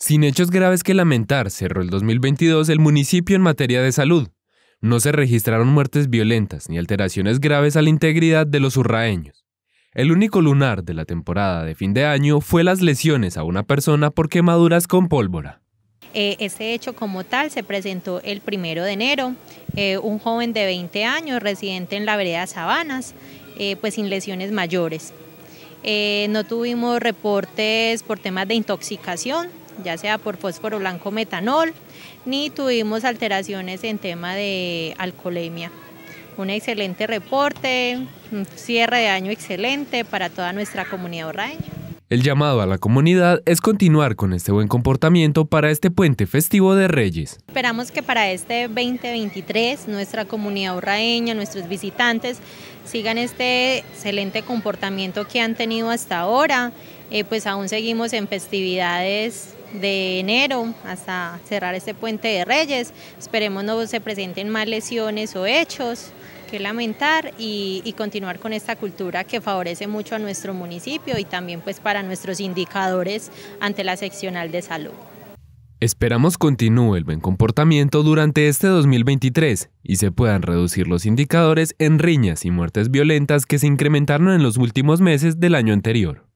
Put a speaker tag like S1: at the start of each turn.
S1: Sin hechos graves que lamentar, cerró el 2022 el municipio en materia de salud. No se registraron muertes violentas ni alteraciones graves a la integridad de los urraeños. El único lunar de la temporada de fin de año fue las lesiones a una persona por quemaduras con pólvora.
S2: Eh, este hecho como tal se presentó el primero de enero. Eh, un joven de 20 años, residente en la vereda Sabanas, eh, pues sin lesiones mayores. no tuvimos reportes por temas de intoxicación, ya sea por fósforo blanco metanol, ni tuvimos alteraciones en tema de alcoholemia. Un excelente reporte, un cierre de año excelente para toda nuestra comunidad urraeña.
S1: El llamado a la comunidad es continuar con este buen comportamiento para este puente festivo de Reyes.
S2: Esperamos que para este 2023 nuestra comunidad urraeña, nuestros visitantes, sigan este excelente comportamiento que han tenido hasta ahora. Eh, pues aún seguimos en festividades de enero hasta cerrar este puente de Reyes. Esperemos no se presenten más lesiones o hechos que lamentar y, y, continuar con esta cultura que favorece mucho a nuestro municipio y también pues para nuestros indicadores ante la seccional de salud.
S1: Esperamos continúe el buen comportamiento durante este 2023 y se puedan reducir los indicadores en riñas y muertes violentas que se incrementaron en los últimos meses del año anterior.